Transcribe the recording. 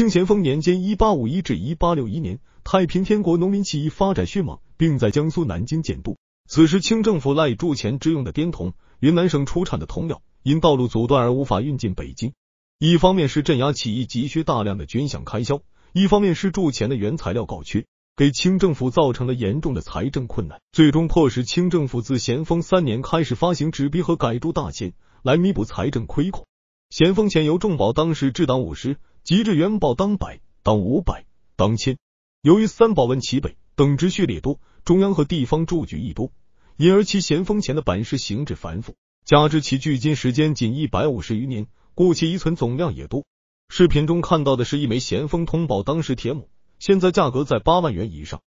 清咸丰年间 （1851-1861 年），太平天国农民起义发展迅猛，并在江苏南京建都。此时，清政府赖以铸钱之用的滇铜（云南省出产的铜料）因道路阻断而无法运进北京。一方面是镇压起义急需大量的军饷开销，一方面是铸钱的原材料告缺，给清政府造成了严重的财政困难。最终，迫使清政府自咸丰三年开始发行纸币和改铸大钱，来弥补财政亏空。咸丰钱由重宝，当时制党五十。及至元宝当百、当五百、当千，由于三宝文齐备，等值序列多，中央和地方铸局亦多，因而其咸丰钱的版式形制繁复，加之其距今时间仅一百五十余年，故其遗存总量也多。视频中看到的是一枚咸丰通宝，当时铁母，现在价格在八万元以上。